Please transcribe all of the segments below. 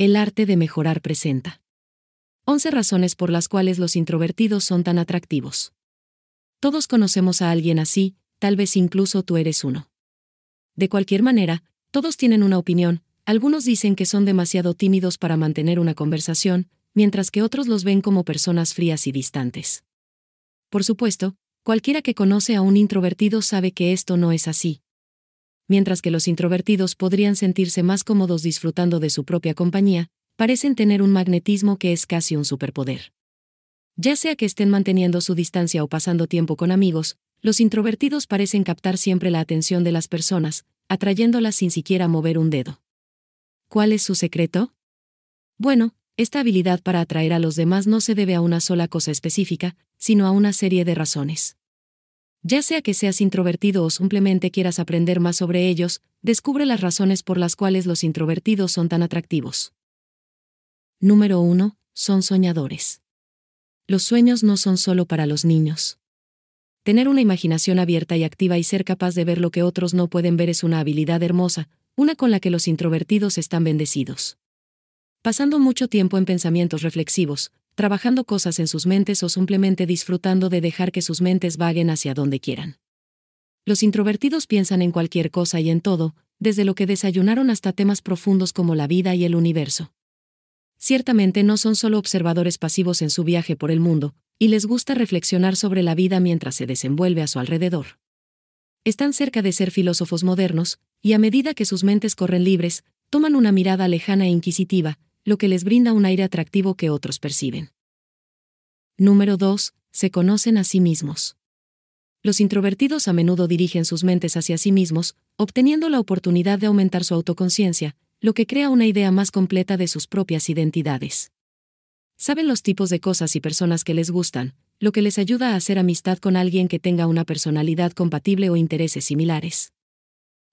El arte de mejorar presenta. 11 razones por las cuales los introvertidos son tan atractivos. Todos conocemos a alguien así, tal vez incluso tú eres uno. De cualquier manera, todos tienen una opinión, algunos dicen que son demasiado tímidos para mantener una conversación, mientras que otros los ven como personas frías y distantes. Por supuesto, cualquiera que conoce a un introvertido sabe que esto no es así, mientras que los introvertidos podrían sentirse más cómodos disfrutando de su propia compañía, parecen tener un magnetismo que es casi un superpoder. Ya sea que estén manteniendo su distancia o pasando tiempo con amigos, los introvertidos parecen captar siempre la atención de las personas, atrayéndolas sin siquiera mover un dedo. ¿Cuál es su secreto? Bueno, esta habilidad para atraer a los demás no se debe a una sola cosa específica, sino a una serie de razones. Ya sea que seas introvertido o simplemente quieras aprender más sobre ellos, descubre las razones por las cuales los introvertidos son tan atractivos. Número 1. Son soñadores. Los sueños no son solo para los niños. Tener una imaginación abierta y activa y ser capaz de ver lo que otros no pueden ver es una habilidad hermosa, una con la que los introvertidos están bendecidos. Pasando mucho tiempo en pensamientos reflexivos, trabajando cosas en sus mentes o simplemente disfrutando de dejar que sus mentes vaguen hacia donde quieran. Los introvertidos piensan en cualquier cosa y en todo, desde lo que desayunaron hasta temas profundos como la vida y el universo. Ciertamente no son solo observadores pasivos en su viaje por el mundo, y les gusta reflexionar sobre la vida mientras se desenvuelve a su alrededor. Están cerca de ser filósofos modernos, y a medida que sus mentes corren libres, toman una mirada lejana e inquisitiva, lo que les brinda un aire atractivo que otros perciben. Número 2. Se conocen a sí mismos. Los introvertidos a menudo dirigen sus mentes hacia sí mismos, obteniendo la oportunidad de aumentar su autoconciencia, lo que crea una idea más completa de sus propias identidades. Saben los tipos de cosas y personas que les gustan, lo que les ayuda a hacer amistad con alguien que tenga una personalidad compatible o intereses similares.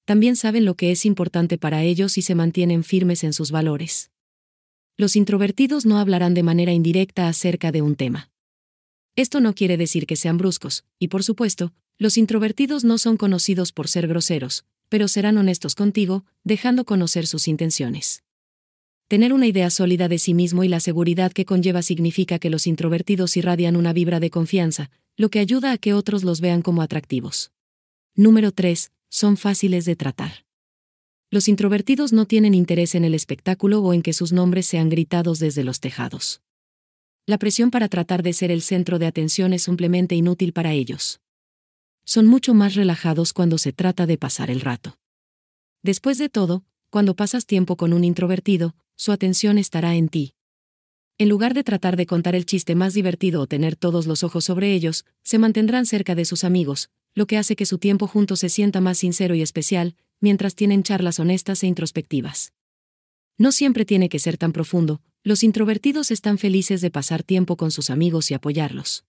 También saben lo que es importante para ellos y se mantienen firmes en sus valores los introvertidos no hablarán de manera indirecta acerca de un tema. Esto no quiere decir que sean bruscos, y por supuesto, los introvertidos no son conocidos por ser groseros, pero serán honestos contigo, dejando conocer sus intenciones. Tener una idea sólida de sí mismo y la seguridad que conlleva significa que los introvertidos irradian una vibra de confianza, lo que ayuda a que otros los vean como atractivos. Número 3. Son fáciles de tratar. Los introvertidos no tienen interés en el espectáculo o en que sus nombres sean gritados desde los tejados. La presión para tratar de ser el centro de atención es simplemente inútil para ellos. Son mucho más relajados cuando se trata de pasar el rato. Después de todo, cuando pasas tiempo con un introvertido, su atención estará en ti. En lugar de tratar de contar el chiste más divertido o tener todos los ojos sobre ellos, se mantendrán cerca de sus amigos, lo que hace que su tiempo juntos se sienta más sincero y especial, mientras tienen charlas honestas e introspectivas. No siempre tiene que ser tan profundo, los introvertidos están felices de pasar tiempo con sus amigos y apoyarlos.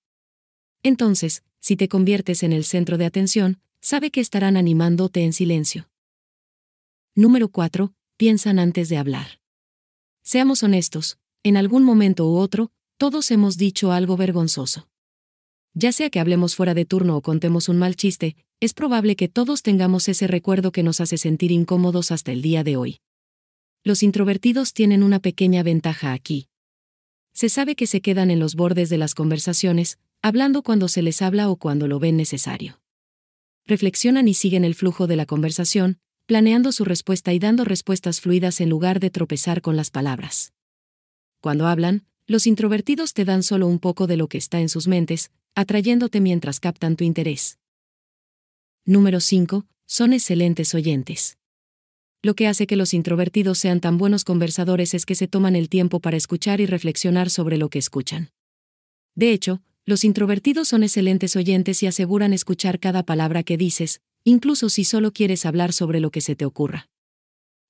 Entonces, si te conviertes en el centro de atención, sabe que estarán animándote en silencio. Número 4. Piensan antes de hablar. Seamos honestos, en algún momento u otro, todos hemos dicho algo vergonzoso. Ya sea que hablemos fuera de turno o contemos un mal chiste, es probable que todos tengamos ese recuerdo que nos hace sentir incómodos hasta el día de hoy. Los introvertidos tienen una pequeña ventaja aquí. Se sabe que se quedan en los bordes de las conversaciones, hablando cuando se les habla o cuando lo ven necesario. Reflexionan y siguen el flujo de la conversación, planeando su respuesta y dando respuestas fluidas en lugar de tropezar con las palabras. Cuando hablan, los introvertidos te dan solo un poco de lo que está en sus mentes, atrayéndote mientras captan tu interés. Número 5. Son excelentes oyentes. Lo que hace que los introvertidos sean tan buenos conversadores es que se toman el tiempo para escuchar y reflexionar sobre lo que escuchan. De hecho, los introvertidos son excelentes oyentes y aseguran escuchar cada palabra que dices, incluso si solo quieres hablar sobre lo que se te ocurra.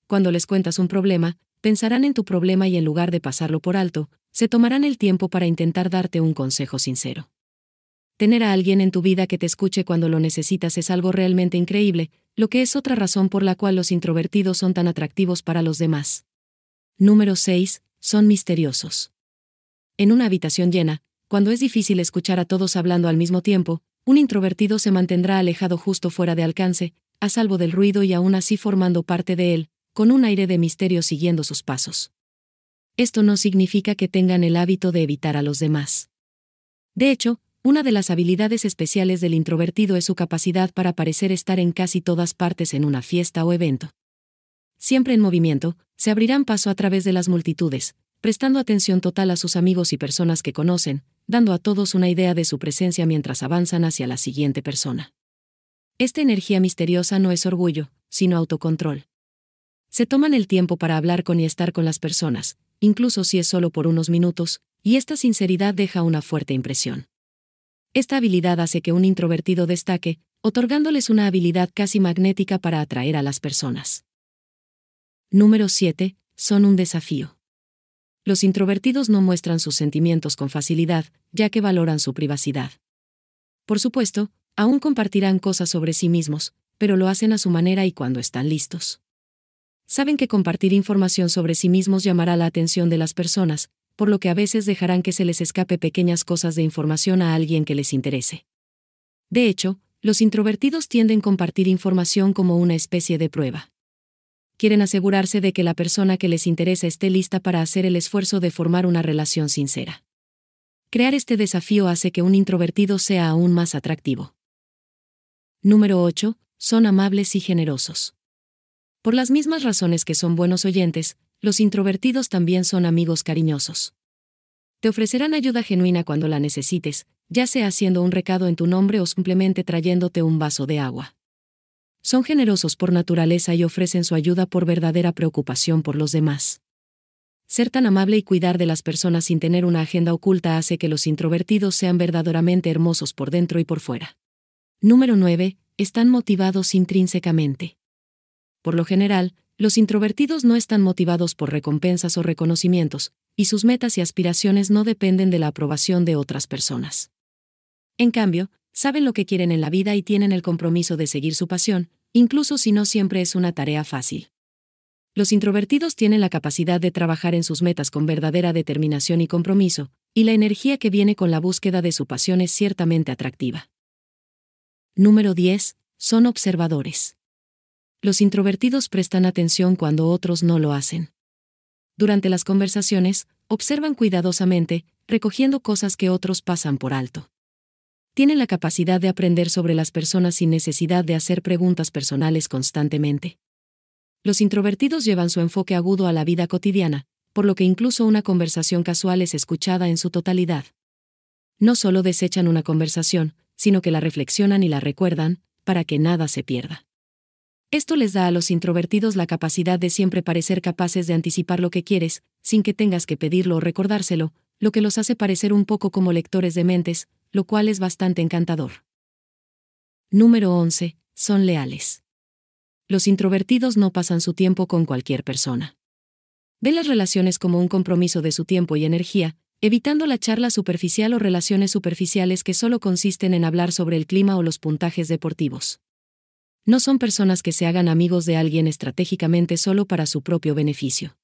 Cuando les cuentas un problema, pensarán en tu problema y en lugar de pasarlo por alto, se tomarán el tiempo para intentar darte un consejo sincero. Tener a alguien en tu vida que te escuche cuando lo necesitas es algo realmente increíble, lo que es otra razón por la cual los introvertidos son tan atractivos para los demás. Número 6. Son misteriosos. En una habitación llena, cuando es difícil escuchar a todos hablando al mismo tiempo, un introvertido se mantendrá alejado justo fuera de alcance, a salvo del ruido y aún así formando parte de él, con un aire de misterio siguiendo sus pasos. Esto no significa que tengan el hábito de evitar a los demás. De hecho, una de las habilidades especiales del introvertido es su capacidad para parecer estar en casi todas partes en una fiesta o evento. Siempre en movimiento, se abrirán paso a través de las multitudes, prestando atención total a sus amigos y personas que conocen, dando a todos una idea de su presencia mientras avanzan hacia la siguiente persona. Esta energía misteriosa no es orgullo, sino autocontrol. Se toman el tiempo para hablar con y estar con las personas, incluso si es solo por unos minutos, y esta sinceridad deja una fuerte impresión. Esta habilidad hace que un introvertido destaque, otorgándoles una habilidad casi magnética para atraer a las personas. Número 7. Son un desafío. Los introvertidos no muestran sus sentimientos con facilidad, ya que valoran su privacidad. Por supuesto, aún compartirán cosas sobre sí mismos, pero lo hacen a su manera y cuando están listos. Saben que compartir información sobre sí mismos llamará la atención de las personas, por lo que a veces dejarán que se les escape pequeñas cosas de información a alguien que les interese. De hecho, los introvertidos tienden a compartir información como una especie de prueba. Quieren asegurarse de que la persona que les interesa esté lista para hacer el esfuerzo de formar una relación sincera. Crear este desafío hace que un introvertido sea aún más atractivo. Número 8. Son amables y generosos. Por las mismas razones que son buenos oyentes, los introvertidos también son amigos cariñosos. Te ofrecerán ayuda genuina cuando la necesites, ya sea haciendo un recado en tu nombre o simplemente trayéndote un vaso de agua. Son generosos por naturaleza y ofrecen su ayuda por verdadera preocupación por los demás. Ser tan amable y cuidar de las personas sin tener una agenda oculta hace que los introvertidos sean verdaderamente hermosos por dentro y por fuera. Número 9. Están motivados intrínsecamente. Por lo general, los introvertidos no están motivados por recompensas o reconocimientos, y sus metas y aspiraciones no dependen de la aprobación de otras personas. En cambio, saben lo que quieren en la vida y tienen el compromiso de seguir su pasión, incluso si no siempre es una tarea fácil. Los introvertidos tienen la capacidad de trabajar en sus metas con verdadera determinación y compromiso, y la energía que viene con la búsqueda de su pasión es ciertamente atractiva. Número 10. Son observadores. Los introvertidos prestan atención cuando otros no lo hacen. Durante las conversaciones, observan cuidadosamente, recogiendo cosas que otros pasan por alto. Tienen la capacidad de aprender sobre las personas sin necesidad de hacer preguntas personales constantemente. Los introvertidos llevan su enfoque agudo a la vida cotidiana, por lo que incluso una conversación casual es escuchada en su totalidad. No solo desechan una conversación, sino que la reflexionan y la recuerdan, para que nada se pierda. Esto les da a los introvertidos la capacidad de siempre parecer capaces de anticipar lo que quieres, sin que tengas que pedirlo o recordárselo, lo que los hace parecer un poco como lectores de mentes, lo cual es bastante encantador. Número 11. Son leales. Los introvertidos no pasan su tiempo con cualquier persona. Ven las relaciones como un compromiso de su tiempo y energía, evitando la charla superficial o relaciones superficiales que solo consisten en hablar sobre el clima o los puntajes deportivos no son personas que se hagan amigos de alguien estratégicamente solo para su propio beneficio.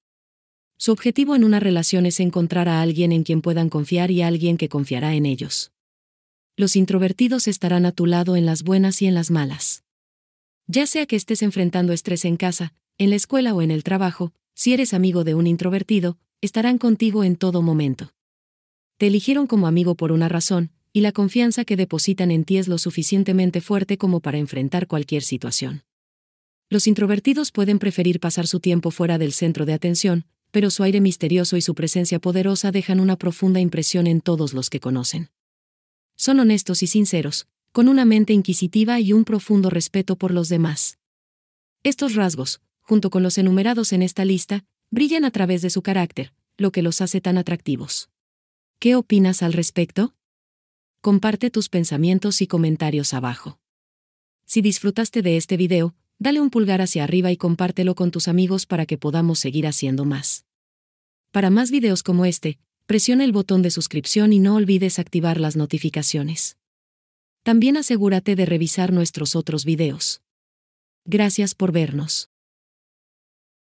Su objetivo en una relación es encontrar a alguien en quien puedan confiar y a alguien que confiará en ellos. Los introvertidos estarán a tu lado en las buenas y en las malas. Ya sea que estés enfrentando estrés en casa, en la escuela o en el trabajo, si eres amigo de un introvertido, estarán contigo en todo momento. Te eligieron como amigo por una razón, y la confianza que depositan en ti es lo suficientemente fuerte como para enfrentar cualquier situación. Los introvertidos pueden preferir pasar su tiempo fuera del centro de atención, pero su aire misterioso y su presencia poderosa dejan una profunda impresión en todos los que conocen. Son honestos y sinceros, con una mente inquisitiva y un profundo respeto por los demás. Estos rasgos, junto con los enumerados en esta lista, brillan a través de su carácter, lo que los hace tan atractivos. ¿Qué opinas al respecto? comparte tus pensamientos y comentarios abajo. Si disfrutaste de este video, dale un pulgar hacia arriba y compártelo con tus amigos para que podamos seguir haciendo más. Para más videos como este, presiona el botón de suscripción y no olvides activar las notificaciones. También asegúrate de revisar nuestros otros videos. Gracias por vernos.